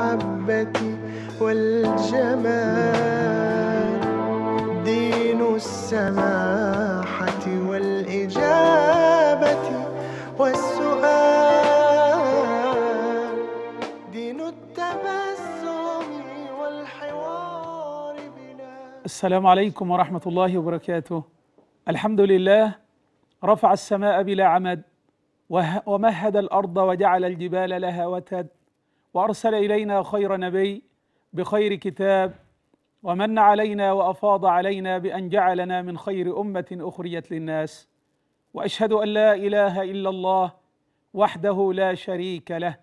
المحبة والجمال دين السماحة والإجابة والسؤال دين التبسم والحوار بلا السلام عليكم ورحمة الله وبركاته الحمد لله رفع السماء بلا عمد ومهد الأرض وجعل الجبال لها وتد وأرسل إلينا خير نبي بخير كتاب ومن علينا وأفاض علينا بأن جعلنا من خير أمة أخرجت للناس وأشهد أن لا إله إلا الله وحده لا شريك له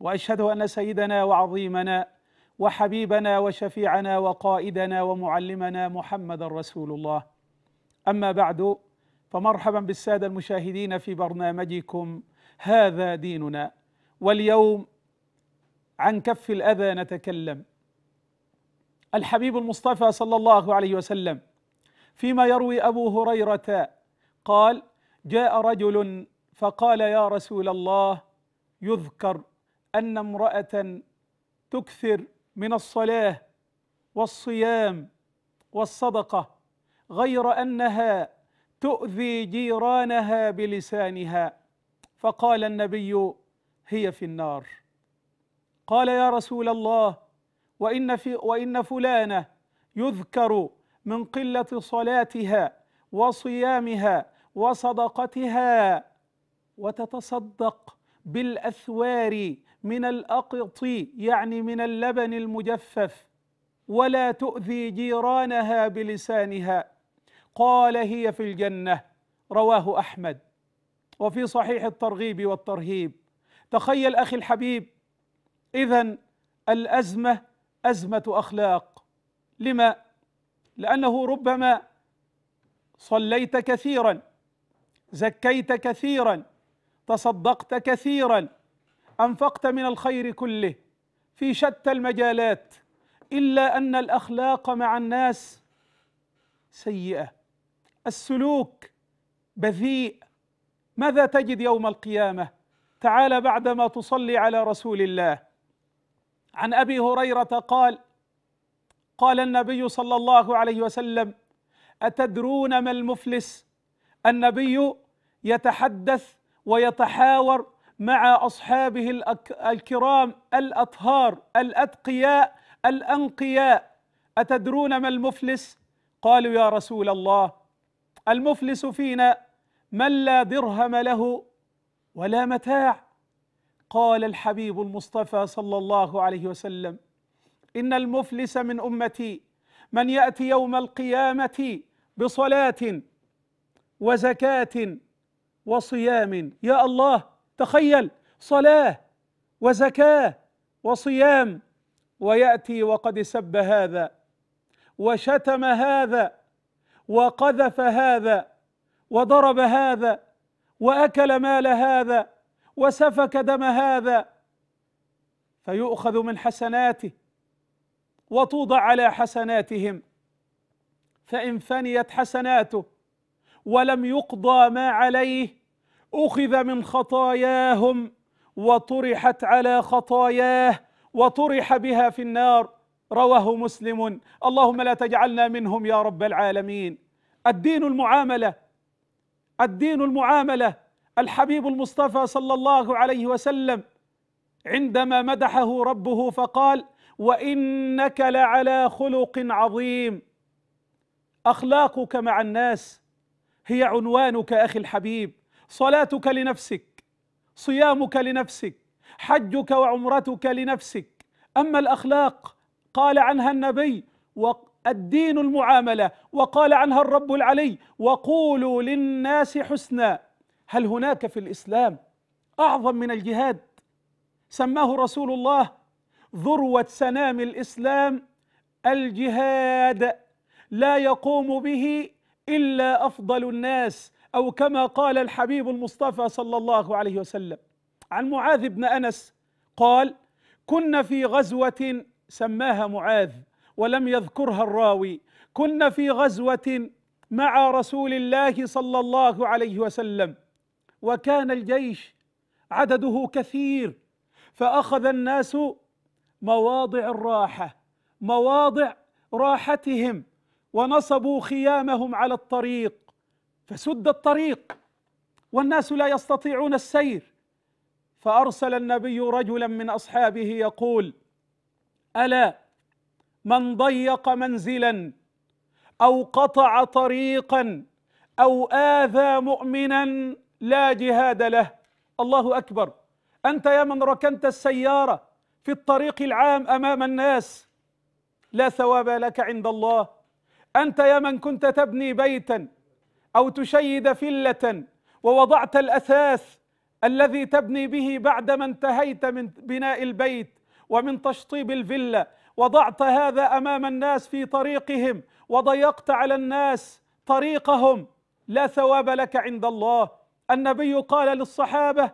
وأشهد أن سيدنا وعظيمنا وحبيبنا وشفيعنا وقائدنا ومعلمنا محمد رسول الله أما بعد فمرحبا بالسادة المشاهدين في برنامجكم هذا ديننا واليوم عن كف الأذى نتكلم الحبيب المصطفى صلى الله عليه وسلم فيما يروي أبو هريرة قال جاء رجل فقال يا رسول الله يذكر أن امرأة تكثر من الصلاة والصيام والصدقة غير أنها تؤذي جيرانها بلسانها فقال النبي هي في النار قال يا رسول الله وإن, في وإن فلانة يذكر من قلة صلاتها وصيامها وصدقتها وتتصدق بالأثوار من الأقط يعني من اللبن المجفف ولا تؤذي جيرانها بلسانها قال هي في الجنة رواه أحمد وفي صحيح الترغيب والترهيب تخيل أخي الحبيب إذا الأزمة أزمة أخلاق لما؟ لأنه ربما صليت كثيرا زكيت كثيرا تصدقت كثيرا أنفقت من الخير كله في شتى المجالات إلا أن الأخلاق مع الناس سيئة السلوك بذيء ماذا تجد يوم القيامة؟ تعال بعدما تصلي على رسول الله عن ابي هريره قال قال النبي صلى الله عليه وسلم اتدرون ما المفلس النبي يتحدث ويتحاور مع اصحابه الكرام الاطهار الاتقياء الانقياء اتدرون ما المفلس قالوا يا رسول الله المفلس فينا من لا درهم له ولا متاع قال الحبيب المصطفى صلى الله عليه وسلم ان المفلس من امتي من ياتي يوم القيامه بصلاه وزكاه وصيام يا الله تخيل صلاه وزكاه وصيام وياتي وقد سب هذا وشتم هذا وقذف هذا وضرب هذا واكل مال هذا وسفك دم هذا فيؤخذ من حسناته وتوضع على حسناتهم فان فنيت حسناته ولم يقضى ما عليه اخذ من خطاياهم وطرحت على خطاياه وطرح بها في النار رواه مسلم اللهم لا تجعلنا منهم يا رب العالمين الدين المعامله الدين المعامله الحبيب المصطفى صلى الله عليه وسلم عندما مدحه ربه فقال وانك لعلى خلق عظيم اخلاقك مع الناس هي عنوانك اخي الحبيب صلاتك لنفسك صيامك لنفسك حجك وعمرتك لنفسك اما الاخلاق قال عنها النبي الدين المعامله وقال عنها الرب العلي وقولوا للناس حسنا هل هناك في الاسلام اعظم من الجهاد سماه رسول الله ذروه سنام الاسلام الجهاد لا يقوم به الا افضل الناس او كما قال الحبيب المصطفى صلى الله عليه وسلم عن معاذ بن انس قال كنا في غزوه سماها معاذ ولم يذكرها الراوي كنا في غزوه مع رسول الله صلى الله عليه وسلم وكان الجيش عدده كثير فأخذ الناس مواضع الراحة مواضع راحتهم ونصبوا خيامهم على الطريق فسد الطريق والناس لا يستطيعون السير فأرسل النبي رجلا من أصحابه يقول ألا من ضيق منزلا أو قطع طريقا أو آذى مؤمنا لا جهاد له الله أكبر أنت يا من ركنت السيارة في الطريق العام أمام الناس لا ثواب لك عند الله أنت يا من كنت تبني بيتا أو تشيد فلة ووضعت الأثاث الذي تبني به بعدما انتهيت من بناء البيت ومن تشطيب الفيلا وضعت هذا أمام الناس في طريقهم وضيقت على الناس طريقهم لا ثواب لك عند الله النبي قال للصحابة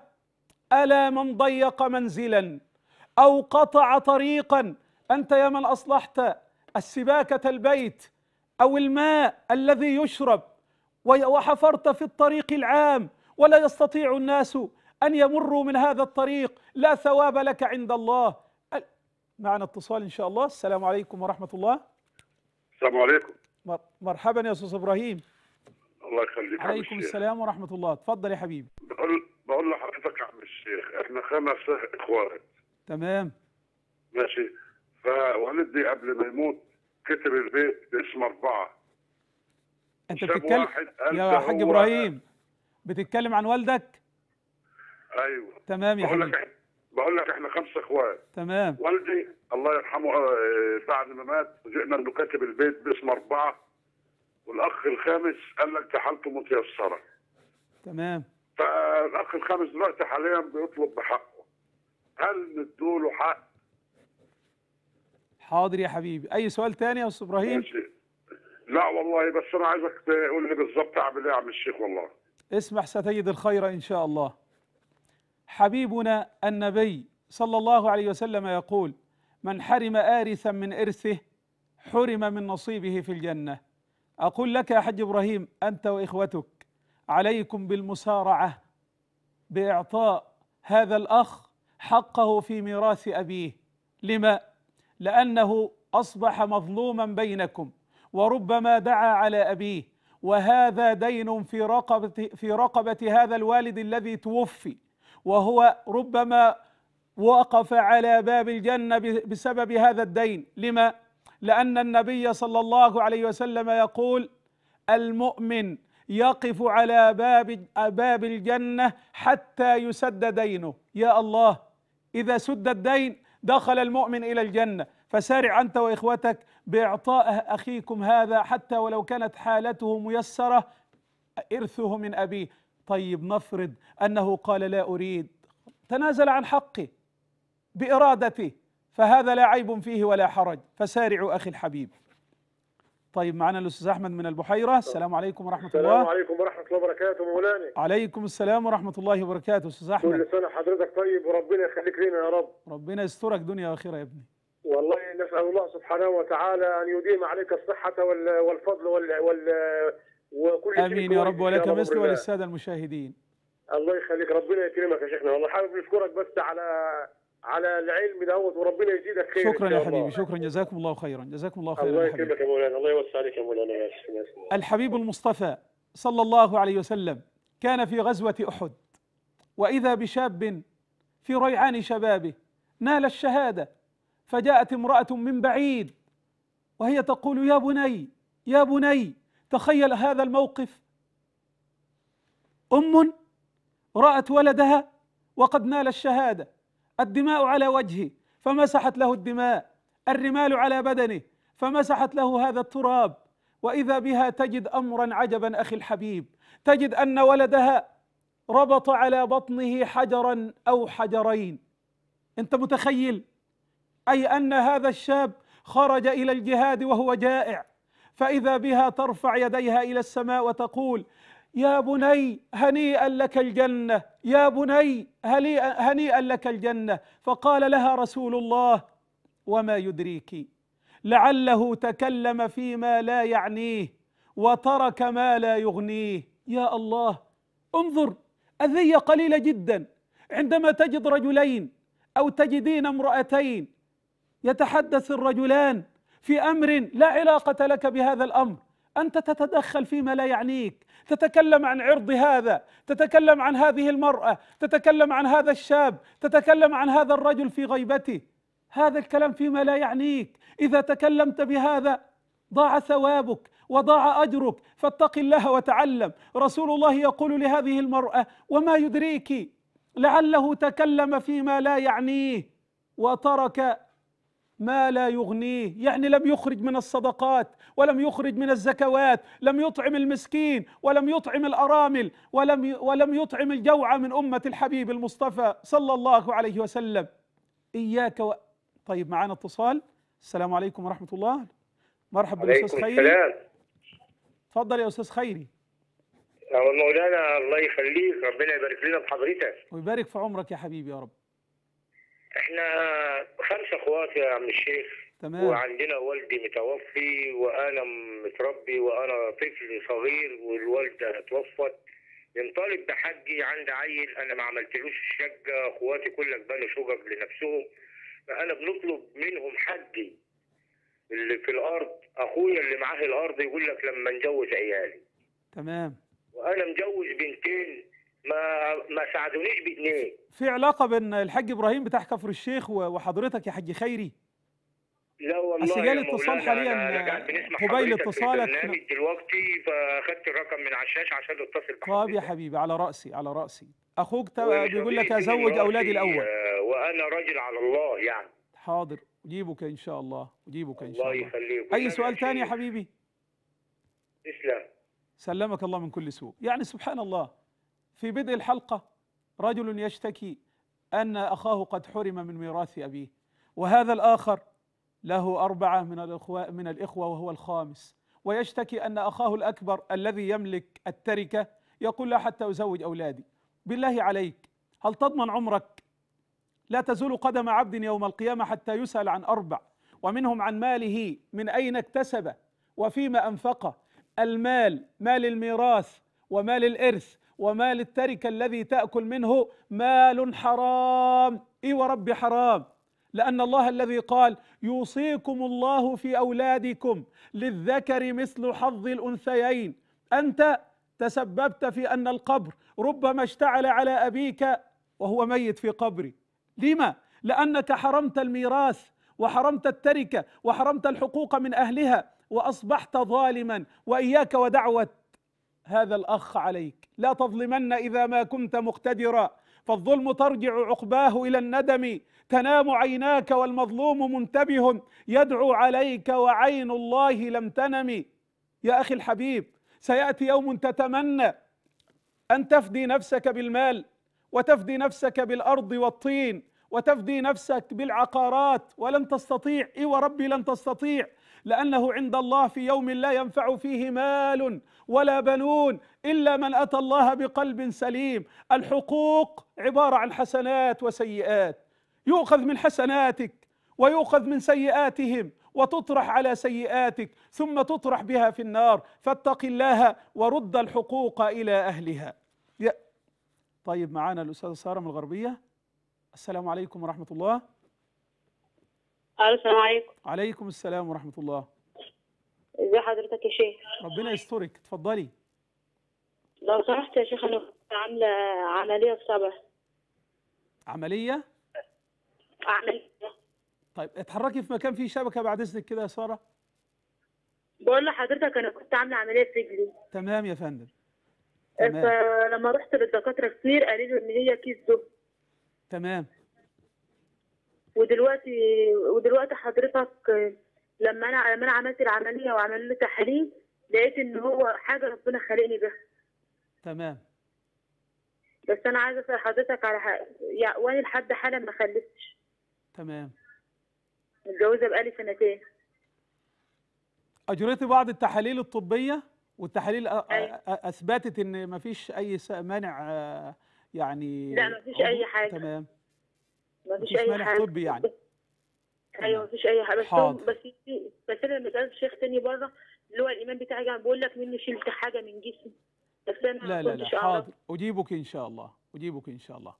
ألا من ضيق منزلا أو قطع طريقا أنت يا من أصلحت السباكة البيت أو الماء الذي يشرب وحفرت في الطريق العام ولا يستطيع الناس أن يمروا من هذا الطريق لا ثواب لك عند الله معنا اتصال إن شاء الله السلام عليكم ورحمة الله السلام عليكم مرحبا يا أستاذ إبراهيم الله يخليك عليكم السلام ورحمه الله اتفضل يا حبيبي بقول بقول لحضرتك يا عم الشيخ احنا خمس اخوات تمام ماشي فوالدي قبل ما يموت كتب البيت باسم اربعه انت بتتكلم يا حاج ابراهيم بتتكلم عن والدك ايوه تمام يا بقول حبيبي بقول لك احنا خمس اخوات تمام والدي الله يرحمه بعد آه، ما مات جئنا انه كاتب البيت باسم اربعه والاخ الخامس قال لك حالته متيسره تمام فالاخ الخامس دلوقتي حاليا بيطلب بحقه هل ندوا له حق حاضر يا حبيبي اي سؤال تاني يا استاذ ابراهيم لا والله بس انا عايزك تقول لي بالظبط اعمل ايه يا عم الشيخ والله اسمح ستجد الخير ان شاء الله حبيبنا النبي صلى الله عليه وسلم يقول من حرم آرثا من إرثه حرم من نصيبه في الجنة أقول لك يا حج إبراهيم أنت وإخوتك عليكم بالمسارعة بإعطاء هذا الأخ حقه في ميراث أبيه لما؟ لأنه أصبح مظلوما بينكم وربما دعا على أبيه وهذا دين في رقبة في رقبة هذا الوالد الذي توفي وهو ربما وقف على باب الجنة بسبب هذا الدين لما؟ لأن النبي صلى الله عليه وسلم يقول المؤمن يقف على باب باب الجنة حتى يسد دينه يا الله إذا سد الدين دخل المؤمن إلى الجنة فسارع أنت وإخوتك بإعطاء أخيكم هذا حتى ولو كانت حالته ميسرة إرثه من أبيه طيب نفرض أنه قال لا أريد تنازل عن حقه بإرادته فهذا لا عيب فيه ولا حرج فسارعوا أخي الحبيب طيب معنا الأستاذ أحمد من البحيرة السلام عليكم ورحمة السلام الله السلام عليكم ورحمة الله وبركاته مولانا عليكم السلام ورحمة الله وبركاته أستاذ أحمد كل سنة حضرتك طيب وربنا يخليك لنا يا رب ربنا يسترك دنيا وآخرة يا ابني والله نسأل الله سبحانه وتعالى أن يديم عليك الصحة والفضل وال, وال... وكل شيء امين يا رب ولك مثل وللساده المشاهدين الله يخليك ربنا يكرمك يا شيخنا والله حابب نشكرك بس على على العلم دوت وربنا يزيدك خير شكرا يا حبيبي شكرا جزاكم الله خيرا جزاكم الله خيرا الله يكرمك يا مولانا الله يوسع عليك يا مولانا يا الحبيب المصطفى صلى الله عليه وسلم كان في غزوة أحد وإذا بشاب في ريعان شبابه نال الشهادة فجاءت امرأة من بعيد وهي تقول يا بني يا بني تخيل هذا الموقف أم رأت ولدها وقد نال الشهادة الدماء على وجهه فمسحت له الدماء الرمال على بدنه فمسحت له هذا التراب واذا بها تجد امرا عجبا اخي الحبيب تجد ان ولدها ربط على بطنه حجرا او حجرين انت متخيل اي ان هذا الشاب خرج الى الجهاد وهو جائع فاذا بها ترفع يديها الى السماء وتقول يا بني هنيئا لك الجنة يا بني هنيئا لك الجنة فقال لها رسول الله وما يدريك لعله تكلم فيما لا يعنيه وترك ما لا يغنيه يا الله انظر أذية قليلة جدا عندما تجد رجلين أو تجدين امرأتين يتحدث الرجلان في أمر لا علاقة لك بهذا الأمر انت تتدخل فيما لا يعنيك تتكلم عن عرض هذا تتكلم عن هذه المراه تتكلم عن هذا الشاب تتكلم عن هذا الرجل في غيبته هذا الكلام فيما لا يعنيك اذا تكلمت بهذا ضاع ثوابك وضاع اجرك فاتق الله وتعلم رسول الله يقول لهذه المراه وما يدريك لعله تكلم فيما لا يعنيه وترك ما لا يغنيه يعني لم يخرج من الصدقات ولم يخرج من الزكوات لم يطعم المسكين ولم يطعم الارامل ولم ولم يطعم الجوع من امه الحبيب المصطفى صلى الله عليه وسلم اياك و... طيب معانا اتصال السلام عليكم ورحمه الله مرحبا أستاذ خيري السلام تفضل يا استاذ خيري مولانا الله يخليك ربنا يبارك لنا بحضرتك ويبارك في عمرك يا حبيبي يا رب احنا خمس اخوات يا عم الشيخ تمام وعندنا والدي متوفي وانا متربي وانا طفل صغير والوالده توفت نطالب بحقي عند عيل انا ما عملتلوش شقه اخواتي كلك بنوا شقق لنفسهم فانا بنطلب منهم حقي اللي في الارض اخويا اللي معاه الارض يقول لك لما نجوز عيالي تمام وانا مجوز بنتين ما ما ساعدونيش بجنيه في علاقه بين الحاج ابراهيم بتاع كفر الشيخ وحضرتك يا حاج خيري لا والله بس اتصال حاليا قبيل اتصالك دلوقتي فاخدت الرقم من على الشاشه عشان اتصل بحضرتك طب يا حبيبي على راسي على راسي اخوك بيقول لك ازوج اولادي الاول آه، وانا راجل على الله يعني حاضر اجيبك ان شاء الله اجيبك ان شاء الله الله يخليك اي سؤال ثاني يا حبيبي اسلام سلمك الله من كل سوء يعني سبحان الله في بدء الحلقة رجل يشتكي أن أخاه قد حرم من ميراث أبيه وهذا الآخر له أربعة من الإخوة, من الإخوة وهو الخامس ويشتكي أن أخاه الأكبر الذي يملك التركة يقول لا حتى أزوج أولادي بالله عليك هل تضمن عمرك لا تزول قدم عبد يوم القيامة حتى يسأل عن أربع ومنهم عن ماله من أين اكتسبه وفيما أنفقه المال مال الميراث ومال الإرث وما التركة الذي تأكل منه مال حرام إي ورب حرام لأن الله الذي قال يوصيكم الله في أولادكم للذكر مثل حظ الأنثيين أنت تسببت في أن القبر ربما اشتعل على أبيك وهو ميت في قبري لما؟ لأنك حرمت الميراث وحرمت التركة وحرمت الحقوق من أهلها وأصبحت ظالما وإياك ودعوة هذا الأخ عليك لا تظلمن إذا ما كنت مقتدرا فالظلم ترجع عقباه إلى الندم تنام عيناك والمظلوم منتبه يدعو عليك وعين الله لم تنم يا أخي الحبيب سيأتي يوم تتمنى أن تفدي نفسك بالمال وتفدي نفسك بالأرض والطين وتفدي نفسك بالعقارات ولن تستطيع اي وربي لن تستطيع لأنه عند الله في يوم لا ينفع فيه مال ولا بنون إلا من أتى الله بقلب سليم الحقوق عبارة عن حسنات وسيئات يؤخذ من حسناتك ويؤخذ من سيئاتهم وتطرح على سيئاتك ثم تطرح بها في النار فاتق الله ورد الحقوق إلى أهلها طيب معانا الأستاذة سارة من الغربية السلام عليكم ورحمة الله السلام عليكم عليكم السلام ورحمه الله ازي حضرتك يا شيخ ربنا يسترك اتفضلي لو سمحت يا شيخ انا عامله عمليه في صبع عمليه عمليه طيب اتحركي في مكان فيه شبكه بعد اذنك كده يا ساره بقول لحضرتك انا كنت عامله عمليه في رجلي تمام يا فندم تمام. فلما رحت للدكاتره كتير قالوا لي ان هي كيس دب تمام ودلوقتي ودلوقتي حضرتك لما انا لما انا عملت العمليه وعملت لي تحاليل لقيت ان هو حاجه ربنا خلقني بها تمام بس انا عايزه اسال حضرتك على حاجه يعني وانا لحد حالا ما خلفتش تمام متجوزه بقالي سنتين اجريتي بعض التحاليل الطبيه والتحاليل أيوة. اثبتت ان مفيش اي مانع آه، يعني لا مفيش اي حاجه تمام ما فيش اي حاجه طبي يعني ايوه ما فيش اي حاجه بس بس بس انا لما سالت شيخ تاني بره اللي هو الامام بتاعي يعني بقول لك مني شلت حاجه من جسمي بس انا لا لا لا حاضر اجيبك ان شاء الله اجيبك ان شاء الله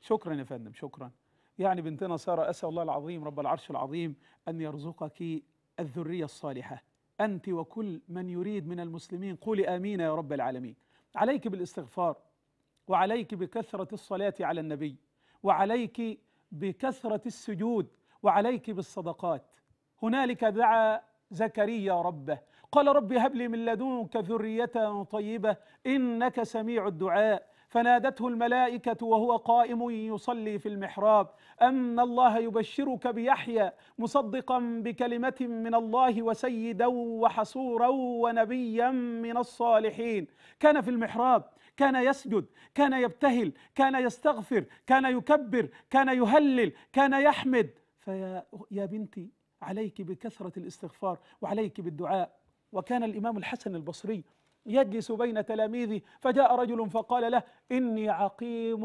شكرا يا فندم شكرا يعني بنتنا ساره اسال الله العظيم رب العرش العظيم ان يرزقك الذريه الصالحه انت وكل من يريد من المسلمين قولي امين يا رب العالمين عليك بالاستغفار وعليك بكثره الصلاه على النبي وعليك بكثرة السجود وعليك بالصدقات هنالك دعا زكريا ربه قال رب هب لي من لدنك ذرية طيبة إنك سميع الدعاء فنادته الملائكة وهو قائم يصلي في المحراب أن الله يبشرك بيحيى مصدقا بكلمة من الله وسيدا وحصورا ونبيا من الصالحين كان في المحراب كان يسجد كان يبتهل كان يستغفر كان يكبر كان يهلل كان يحمد فيا يا بنتي عليك بكثرة الاستغفار وعليك بالدعاء وكان الإمام الحسن البصري يجلس بين تلاميذه فجاء رجل فقال له إني عقيم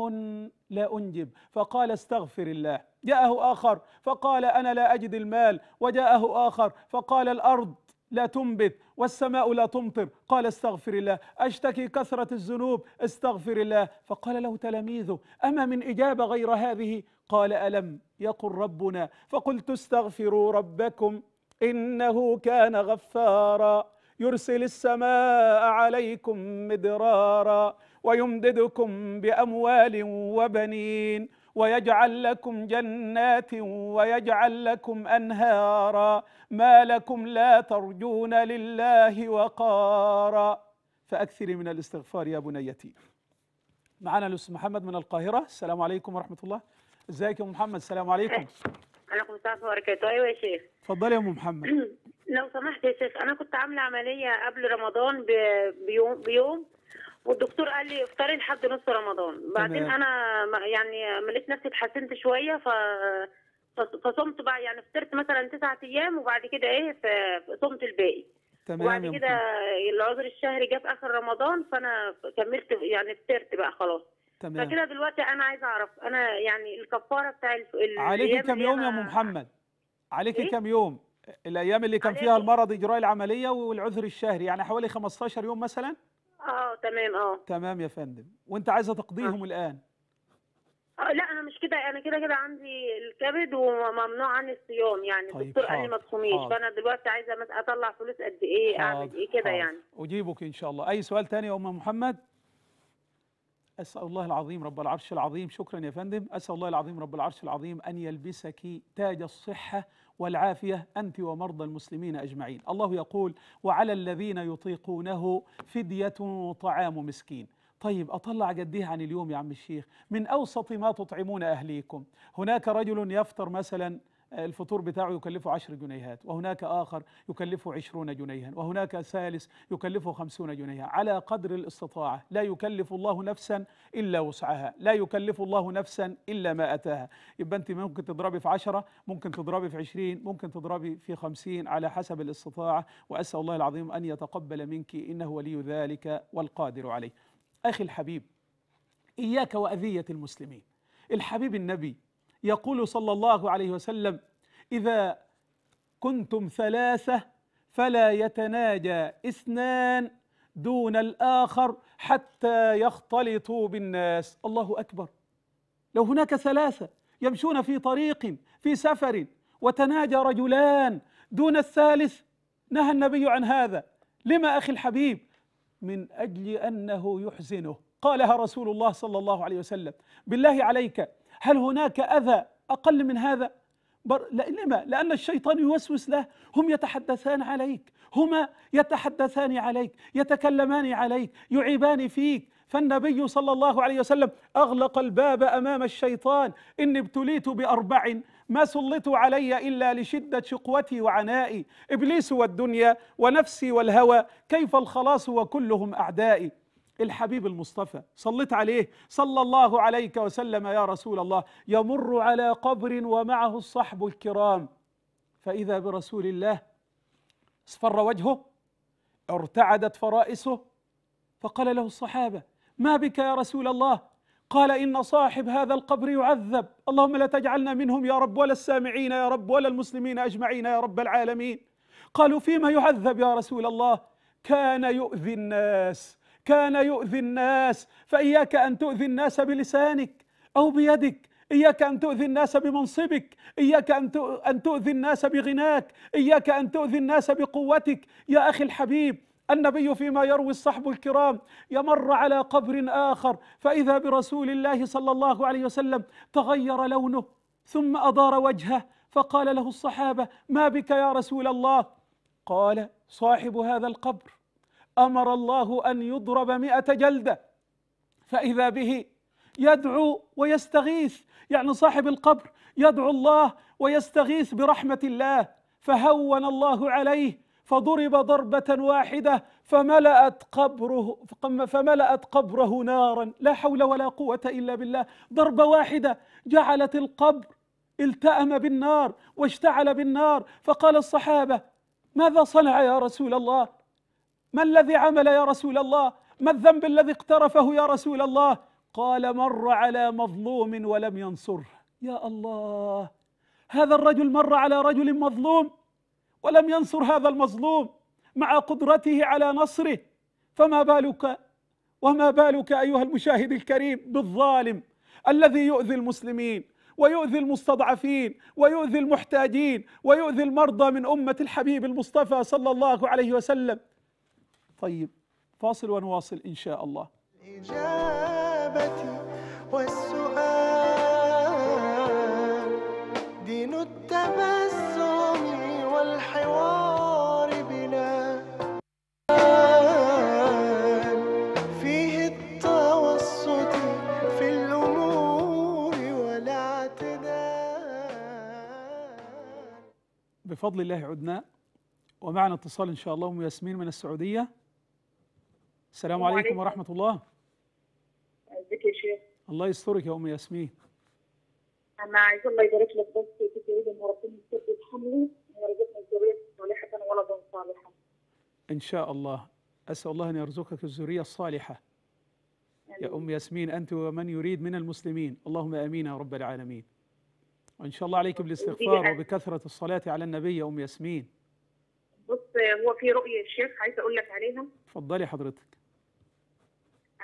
لا أنجب فقال استغفر الله جاءه آخر فقال أنا لا أجد المال وجاءه آخر فقال الأرض لا تنبت والسماء لا تمطر قال استغفر الله أشتكي كثرة الذنوب استغفر الله فقال له تلاميذه أما من إجابة غير هذه قال ألم يقل ربنا فقلت استغفروا ربكم إنه كان غفارا يرسل السماء عليكم مدرارا ويمددكم بأموال وبنين ويجعل لكم جنات ويجعل لكم أنهارا ما لكم لا ترجون لله وقارا فأكثري من الاستغفار يا بنيتي معنا الأستاذ محمد من القاهرة السلام عليكم ورحمة الله ازيك يا ام محمد السلام عليكم عليكم السلام وبركاته ايوه يا شيخ اتفضلي يا ام محمد لو سمحت يا شيخ انا كنت عامله عمليه قبل رمضان بيوم بيوم والدكتور قال لي افطري لحد نص رمضان بعدين انا يعني مليت نفسي اتحسنت شويه ف فصمت بقى يعني فطرت مثلا تسعة ايام وبعد كده ايه صمت الباقي تمام وبعد كده العذر الشهري جه في اخر رمضان فانا كملت يعني فطرت بقى خلاص تمام فكده دلوقتي انا عايزه اعرف انا يعني الكفاره بتاع ال... عليكي كام يوم يا ام محمد؟ عليكي إيه؟ كام يوم؟ الايام اللي كان فيها إيه؟ المرض اجراء العمليه والعذر الشهري يعني حوالي 15 يوم مثلا؟ تمام اه تمام يا فندم وانت عايزه تقضيهم آه. الان آه لا انا مش كده انا كده كده عندي الكبد وممنوع عني الصيام يعني طيب الدكتور قال لي ما تصوميش فانا دلوقتي عايزه اطلع فلوس قد ايه اعمل ايه كده يعني اجيبك ان شاء الله اي سؤال تاني يا ام محمد أسأل الله العظيم رب العرش العظيم شكرا يا فندم أسأل الله العظيم رب العرش العظيم أن يلبسك تاج الصحة والعافية أنت ومرضى المسلمين أجمعين الله يقول وعلى الذين يطيقونه فدية طعام مسكين طيب أطلع قديه عن اليوم يا عم الشيخ من أوسط ما تطعمون أهليكم هناك رجل يفطر مثلا الفطور بتاعه يكلفه 10 جنيهات وهناك آخر يكلفه 20 جنيها وهناك ثالث يكلفه 50 جنيها على قدر الاستطاعة لا يكلف الله نفسا إلا وسعها لا يكلف الله نفسا إلا ما أتاها يبقى أنت ممكن تضربي في 10 ممكن تضربي في 20 ممكن تضربي في 50 على حسب الاستطاعة وأسأل الله العظيم أن يتقبل منك إنه ولي ذلك والقادر عليه أخي الحبيب إياك وأذية المسلمين الحبيب النبي يقول صلى الله عليه وسلم إذا كنتم ثلاثة فلا يتناجى اثنان دون الآخر حتى يختلطوا بالناس الله أكبر لو هناك ثلاثة يمشون في طريق في سفر وتناجى رجلان دون الثالث نهى النبي عن هذا لما أخي الحبيب من أجل أنه يحزنه قالها رسول الله صلى الله عليه وسلم بالله عليك هل هناك أذى أقل من هذا بر... لما لأن الشيطان يوسوس له هم يتحدثان عليك هما يتحدثان عليك يتكلمان عليك يعيبان فيك فالنبي صلى الله عليه وسلم أغلق الباب أمام الشيطان إني ابتليت بأربع ما سلط علي إلا لشدة شقوتي وعنائي إبليس والدنيا ونفسي والهوى كيف الخلاص وكلهم أعدائي الحبيب المصطفى صليت عليه صلى الله عليك وسلم يا رسول الله يمر على قبر ومعه الصحب الكرام فإذا برسول الله اصفر وجهه ارتعدت فرائسه فقال له الصحابة ما بك يا رسول الله قال إن صاحب هذا القبر يعذب اللهم لا تجعلنا منهم يا رب ولا السامعين يا رب ولا المسلمين أجمعين يا رب العالمين قالوا فيما يعذب يا رسول الله كان يؤذي الناس كان يؤذي الناس فإياك أن تؤذي الناس بلسانك أو بيدك إياك أن تؤذي الناس بمنصبك إياك أن تؤذي الناس بغناك إياك أن تؤذي الناس بقوتك يا أخي الحبيب النبي فيما يروي الصحب الكرام يمر على قبر آخر فإذا برسول الله صلى الله عليه وسلم تغير لونه ثم أدار وجهه فقال له الصحابة ما بك يا رسول الله قال صاحب هذا القبر امر الله ان يضرب مئة جلده فاذا به يدعو ويستغيث يعني صاحب القبر يدعو الله ويستغيث برحمه الله فهون الله عليه فضرب ضربه واحده فملأت قبره فملأت قبره نارا لا حول ولا قوه الا بالله ضربه واحده جعلت القبر التأم بالنار واشتعل بالنار فقال الصحابه ماذا صنع يا رسول الله ما الذي عمل يا رسول الله ما الذنب الذي اقترفه يا رسول الله قال مر على مظلوم ولم ينصره يا الله هذا الرجل مر على رجل مظلوم ولم ينصر هذا المظلوم مع قدرته على نصره فما بالك وما بالك ايها المشاهد الكريم بالظالم الذي يؤذي المسلمين ويؤذي المستضعفين ويؤذي المحتاجين ويؤذي المرضى من امه الحبيب المصطفى صلى الله عليه وسلم طيب فاصل ونواصل إن شاء الله إجابتي والسؤال دين التبسم والحوار بلا فيه التوسط في الأمور والاعتدال بفضل الله عدنا ومعنا اتصال إن شاء الله أم ياسمين من السعودية السلام عليكم, عليكم ورحمه الله ازيك يا شيخ الله يسترك يا ام ياسمين انا عايز الله يبارك لك بس كنت عيد ان ربنا يسدد ويرزقني ذريه صالحه ولدا صالحا ان شاء الله اسال الله ان يرزقك الذريه الصالحه يا ام ياسمين انت ومن يريد من المسلمين اللهم امين يا رب العالمين وان شاء الله عليك بالاستغفار وبكثره الصلاه على النبي يا ام ياسمين بص هو في رؤيه الشيخ عايز اقول لك عليها اتفضلي حضرتك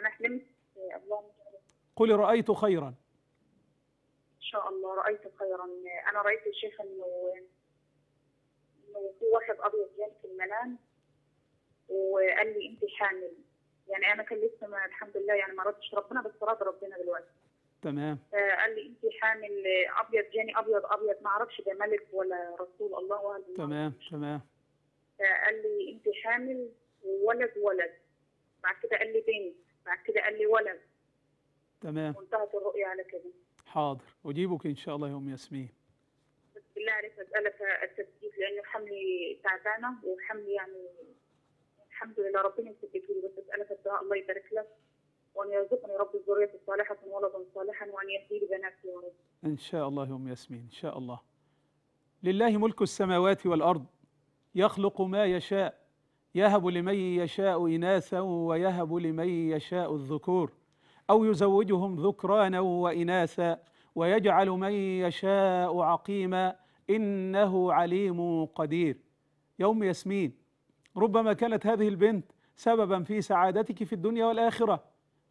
انا حلمت إيه، اللهم قولي رايت خيرا ان شاء الله رايت خيرا انا رايت الشيخ انه انه في واحد ابيض جاي في المنام وقال لي انت حامل يعني انا كان لسه ما الحمد لله يعني ما ردش ربنا بس رد ربنا دلوقتي تمام آه، قال لي انت حامل آه، ابيض جاني ابيض ابيض ما اعرفش ده ملك ولا رسول الله ولا تمام تمام آه، قال لي انت حامل وولد ولد بعد كده قال لي بنت بعد كده قال لي ولد تمام وانتهت الرؤية على كده حاضر أجيبك إن شاء الله يا أم ياسمين بس بالله عليك أسألك التسكيت لأن حملي تعبانة وحملي يعني الحمد لله ربنا يسكته لي بس أسألك الدعاء الله يبارك لك وأن يرزقني رب الذرية الصالحة ولدا صالحا وأن يهدي لي بناتي يا رب إن شاء الله يا أم ياسمين إن شاء الله لله ملك السماوات والأرض يخلق ما يشاء يهب لمن يشاء إناثا ويهب لمن يشاء الذكور أو يزوجهم ذكرانا وإناثا ويجعل من يشاء عقيما إنه عليم قدير يوم ياسمين ربما كانت هذه البنت سببا في سعادتك في الدنيا والآخرة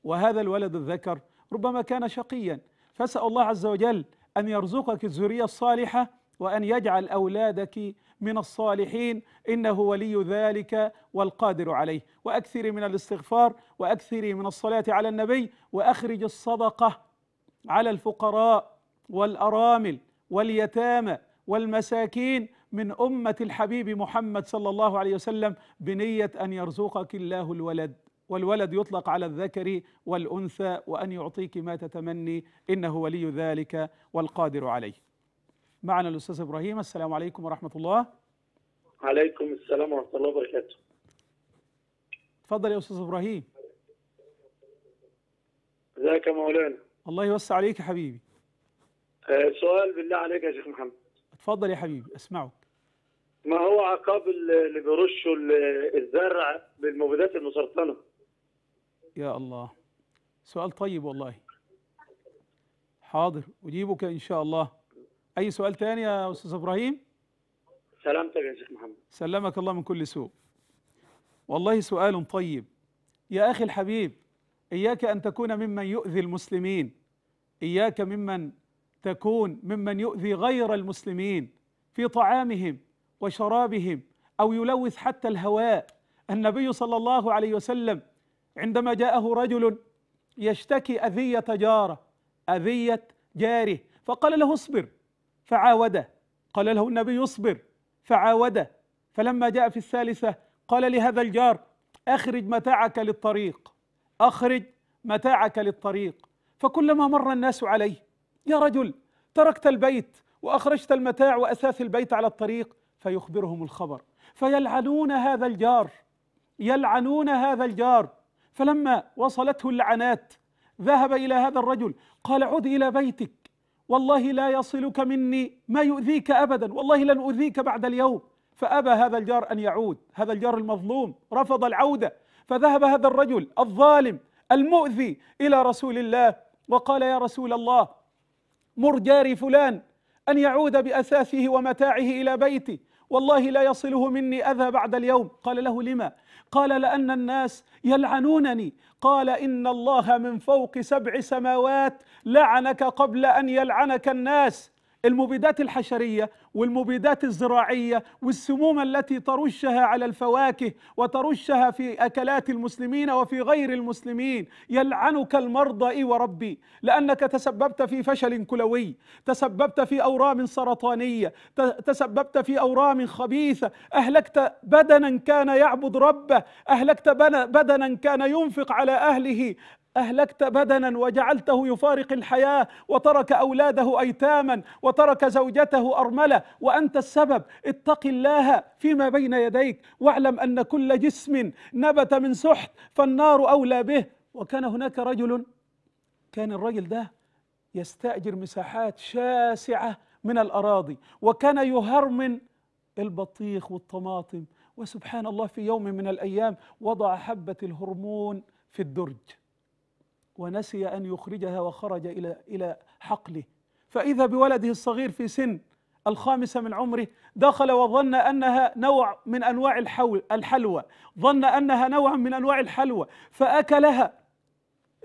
وهذا الولد الذكر ربما كان شقيا فاسأل الله عز وجل أن يرزقك الذرية الصالحة وأن يجعل أولادك من الصالحين إنه ولي ذلك والقادر عليه وأكثري من الاستغفار وأكثري من الصلاة على النبي وأخرج الصدقة على الفقراء والأرامل واليتامى والمساكين من أمة الحبيب محمد صلى الله عليه وسلم بنية أن يرزقك الله الولد والولد يطلق على الذكر والأنثى وأن يعطيك ما تتمني إنه ولي ذلك والقادر عليه معنا الاستاذ ابراهيم السلام عليكم ورحمه الله عليكم السلام ورحمه الله وبركاته اتفضل يا استاذ ابراهيم ازيك يا مولانا الله يوسع عليك يا حبيبي أه سؤال بالله عليك يا شيخ محمد اتفضل يا حبيبي اسمعك ما هو عقاب اللي بيرشوا الزرع بالمبيدات المسرطنه يا الله سؤال طيب والله حاضر اجيبك ان شاء الله اي سؤال ثاني يا استاذ ابراهيم سلامتك يا شيخ محمد سلمك الله من كل سوء والله سؤال طيب يا اخي الحبيب اياك ان تكون ممن يؤذي المسلمين اياك ممن تكون ممن يؤذي غير المسلمين في طعامهم وشرابهم او يلوث حتى الهواء النبي صلى الله عليه وسلم عندما جاءه رجل يشتكي اذيه جاره اذيه جاره فقال له اصبر فعاوده قال له النبي اصبر فعاوده فلما جاء في الثالثه قال لهذا الجار اخرج متاعك للطريق اخرج متاعك للطريق فكلما مر الناس عليه يا رجل تركت البيت واخرجت المتاع واثاث البيت على الطريق فيخبرهم الخبر فيلعنون هذا الجار يلعنون هذا الجار فلما وصلته اللعنات ذهب الى هذا الرجل قال عد الى بيتك والله لا يصلك مني ما يؤذيك ابدا والله لن اؤذيك بعد اليوم فابى هذا الجار ان يعود هذا الجار المظلوم رفض العوده فذهب هذا الرجل الظالم المؤذي الى رسول الله وقال يا رسول الله مر جاري فلان ان يعود باثاثه ومتاعه الى بيتي والله لا يصله مني اذى بعد اليوم قال له لما قال لان الناس يلعنونني قال ان الله من فوق سبع سماوات لعنك قبل ان يلعنك الناس المبيدات الحشريه والمبيدات الزراعية والسموم التي ترشها على الفواكه وترشها في أكلات المسلمين وفي غير المسلمين يلعنك المرضى إي وربي لأنك تسببت في فشل كلوي تسببت في أورام سرطانية تسببت في أورام خبيثة أهلكت بدنا كان يعبد ربه أهلكت بدنا كان ينفق على أهله أهلكت بدنا وجعلته يفارق الحياة وترك أولاده أيتاما وترك زوجته أرملة وأنت السبب اتق الله فيما بين يديك واعلم أن كل جسم نبت من سحت فالنار أولى به وكان هناك رجل كان الرجل ده يستأجر مساحات شاسعة من الأراضي وكان يهرمن البطيخ والطماطم وسبحان الله في يوم من الأيام وضع حبة الهرمون في الدرج ونسي أن يخرجها وخرج إلى إلى حقله فإذا بولده الصغير في سن الخامسة من عمره دخل وظن أنها نوع من أنواع الحول الحلوى ظن أنها نوع من أنواع الحلوى فأكلها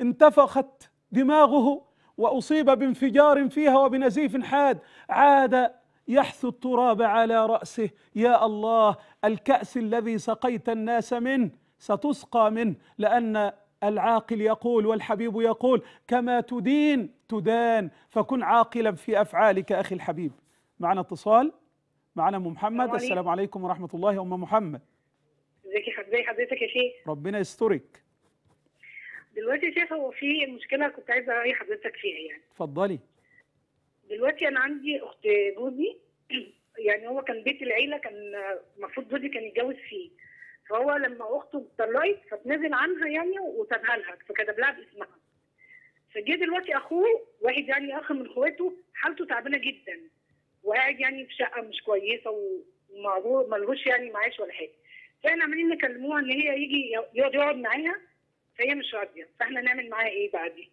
انتفخت دماغه وأصيب بانفجار فيها وبنزيف حاد عاد يحثو التراب على رأسه يا الله الكأس الذي سقيت الناس منه ستسقى منه لأن العاقل يقول والحبيب يقول كما تدين تدان فكن عاقلا في أفعالك أخي الحبيب معنا اتصال معنا أم محمد السلام عليكم ورحمة الله أم محمد ازي حضرتك يا شيخ ربنا يسترك دلوقتي يا شيخ هو في مشكله كنت عايزه راي حضرتك فيها يعني اتفضلي دلوقتي انا عندي اخت جوزي يعني هو كان بيت العيله كان المفروض جوزي كان يتجوز فيه فهو لما اخته اتطلقت فتنزل عنها يعني وسابها لها فكتب لها باسمها فجه دلوقتي اخوه واحد يعني اخ من اخواته حالته تعبانه جدا وقاعد يعني في شقه مش كويسه وملهوش يعني معاش ولا حاجه فاحنا عمالين نكلموها ان هي يجي يقعد يقعد معاها فهي مش راضيه فاحنا نعمل معاها ايه بعد دي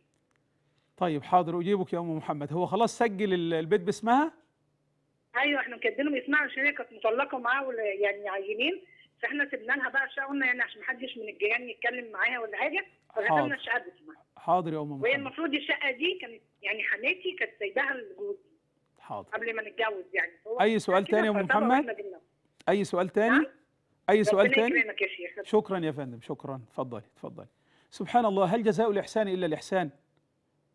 طيب حاضر اجيبك يا ام محمد هو خلاص سجل البيت باسمها ايوه احنا مكدينه باسمها عشان هي كانت مطلقه معاه يعني عينين فاحنا سيبنا لها بقى الشقه قلنا يعني عشان ما حدش من الجيران يتكلم معاها ولا حاجه فغسلنا الشقه باسمها حاضر يا ام محمد وهي المفروض الشقه دي كانت يعني حماتي كانت سايباها لجوزي حاضر قبل ما نتجوز يعني اي سؤال تاني يا ام محمد اي سؤال تاني اي سؤال تاني شكرا يا فندم شكرا اتفضلي اتفضلي سبحان الله هل جزاء الاحسان الا الاحسان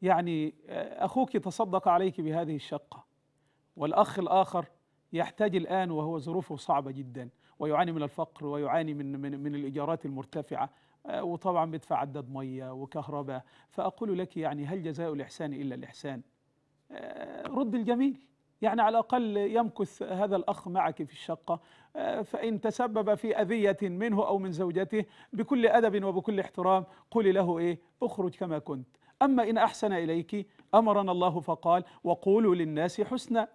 يعني آه، اخوك تصدق عليك بهذه الشقه والاخ الاخر يحتاج الان وهو ظروفه صعبه جدا ويعاني من الفقر ويعاني من من, من الايجارات المرتفعه آه، وطبعا بيدفع عداد ميه وكهرباء فاقول لك يعني هل جزاء الاحسان الا الاحسان؟ آه، رد الجميل يعني على الأقل يمكث هذا الأخ معك في الشقة آه، فإن تسبب في أذية منه أو من زوجته بكل أدب وبكل احترام قولي له إيه اخرج كما كنت أما إن أحسن إليك أمرنا الله فقال وقولوا للناس حسنا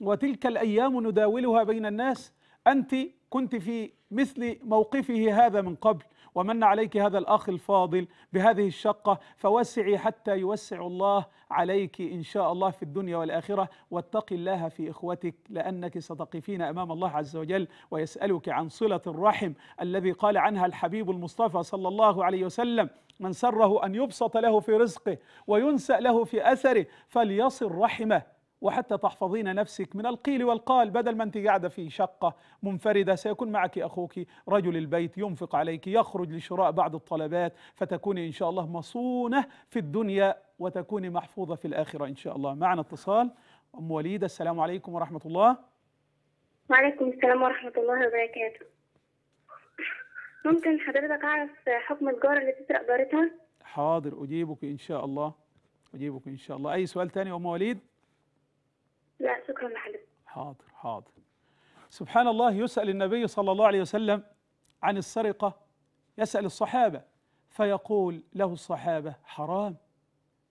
وتلك الأيام نداولها بين الناس أنت كنت في مثل موقفه هذا من قبل ومن عليك هذا الأخ الفاضل بهذه الشقة فوسعي حتى يوسع الله عليك إن شاء الله في الدنيا والآخرة واتقي الله في إخوتك لأنك ستقفين أمام الله عز وجل ويسألك عن صلة الرحم الذي قال عنها الحبيب المصطفى صلى الله عليه وسلم من سره أن يبسط له في رزقه وينسأ له في أثره فليصل رحمه وحتى تحفظين نفسك من القيل والقال بدل ما انت قاعده في شقه منفرده سيكون معك اخوك رجل البيت ينفق عليك يخرج لشراء بعض الطلبات فتكوني ان شاء الله مصونه في الدنيا وتكوني محفوظه في الاخره ان شاء الله معنا اتصال ام وليده السلام عليكم ورحمه الله وعليكم السلام ورحمه الله وبركاته ممكن حضرتك اعرف حكم الجاره اللي بتسرق جارتها حاضر اجيبك ان شاء الله اجيبك ان شاء الله اي سؤال تاني يا ام وليد لا شكرا لحضرتك حاضر حاضر سبحان الله يسأل النبي صلى الله عليه وسلم عن السرقة يسأل الصحابة فيقول له الصحابة حرام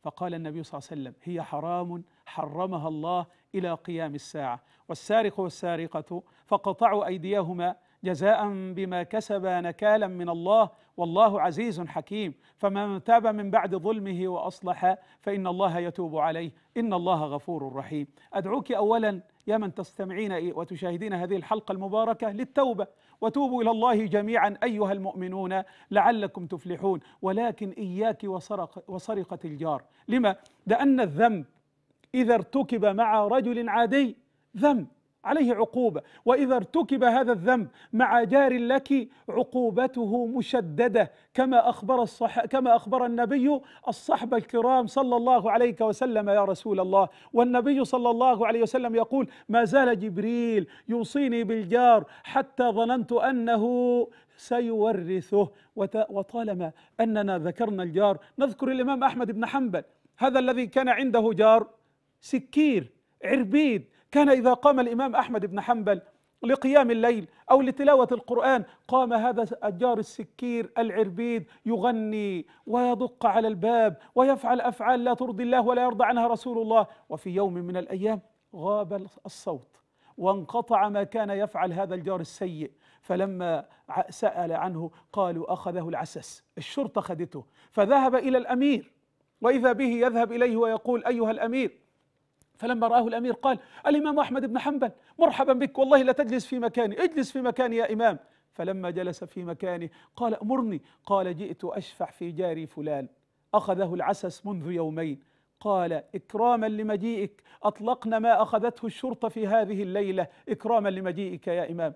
فقال النبي صلى الله عليه وسلم هي حرام حرمها الله إلى قيام الساعة والسارق والسارقة فقطعوا أيديهما جزاء بما كسبا نكالا من الله والله عزيز حكيم فمن تاب من بعد ظلمه واصلح فان الله يتوب عليه ان الله غفور رحيم ادعوك اولا يا من تستمعين وتشاهدين هذه الحلقه المباركه للتوبه وتوبوا الى الله جميعا ايها المؤمنون لعلكم تفلحون ولكن اياك وسرق وسرقه الجار لما لان الذنب اذا ارتكب مع رجل عادي ذنب عليه عقوبة وإذا ارتكب هذا الذنب مع جار لك عقوبته مشددة كما أخبر الصح كما أخبر النبي الصحبة الكرام صلى الله عليه وسلم يا رسول الله والنبي صلى الله عليه وسلم يقول ما زال جبريل يوصيني بالجار حتى ظننت أنه سيورثه وطالما أننا ذكرنا الجار نذكر الإمام أحمد بن حنبل هذا الذي كان عنده جار سكير عربيد كان إذا قام الإمام أحمد بن حنبل لقيام الليل أو لتلاوة القرآن قام هذا الجار السكير العربيد يغني ويدق على الباب ويفعل أفعال لا ترضي الله ولا يرضى عنها رسول الله وفي يوم من الأيام غاب الصوت وانقطع ما كان يفعل هذا الجار السيء فلما سأل عنه قالوا أخذه العسس الشرطة خدته فذهب إلى الأمير وإذا به يذهب إليه ويقول أيها الأمير فلما رآه الأمير قال الإمام أحمد بن حنبل مرحبا بك والله لا تجلس في مكاني اجلس في مكاني يا إمام فلما جلس في مكانه قال أمرني قال جئت أشفع في جاري فلان أخذه العسس منذ يومين قال إكراما لمجيئك أطلقنا ما أخذته الشرطة في هذه الليلة إكراما لمجيئك يا إمام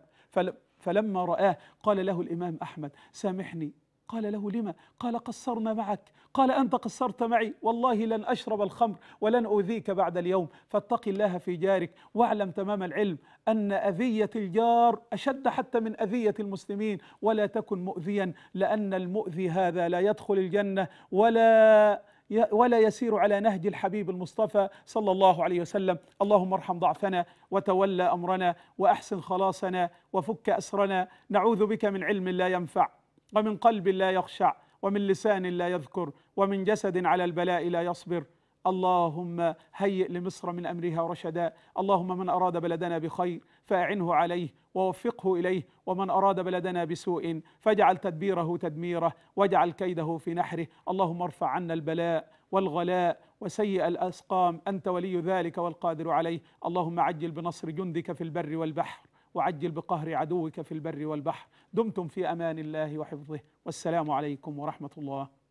فلما رآه قال له الإمام أحمد سامحني قال له لما قال قصرنا معك قال أنت قصرت معي والله لن أشرب الخمر ولن أذيك بعد اليوم فاتق الله في جارك واعلم تمام العلم أن أذية الجار أشد حتى من أذية المسلمين ولا تكن مؤذيا لأن المؤذي هذا لا يدخل الجنة ولا ولا يسير على نهج الحبيب المصطفى صلى الله عليه وسلم اللهم ارحم ضعفنا وتولى امرنا واحسن خلاصنا وفك اسرنا نعوذ بك من علم لا ينفع ومن قلب لا يخشع ومن لسان لا يذكر ومن جسد على البلاء لا يصبر اللهم هيئ لمصر من امرها رشدا، اللهم من اراد بلدنا بخير فاعنه عليه ووفقه اليه، ومن اراد بلدنا بسوء فاجعل تدبيره تدميره، واجعل كيده في نحره، اللهم ارفع عنا البلاء والغلاء وسيء الاسقام، انت ولي ذلك والقادر عليه، اللهم عجل بنصر جندك في البر والبحر. وعجل بقهر عدوك في البر والبحر دمتم في امان الله وحفظه والسلام عليكم ورحمه الله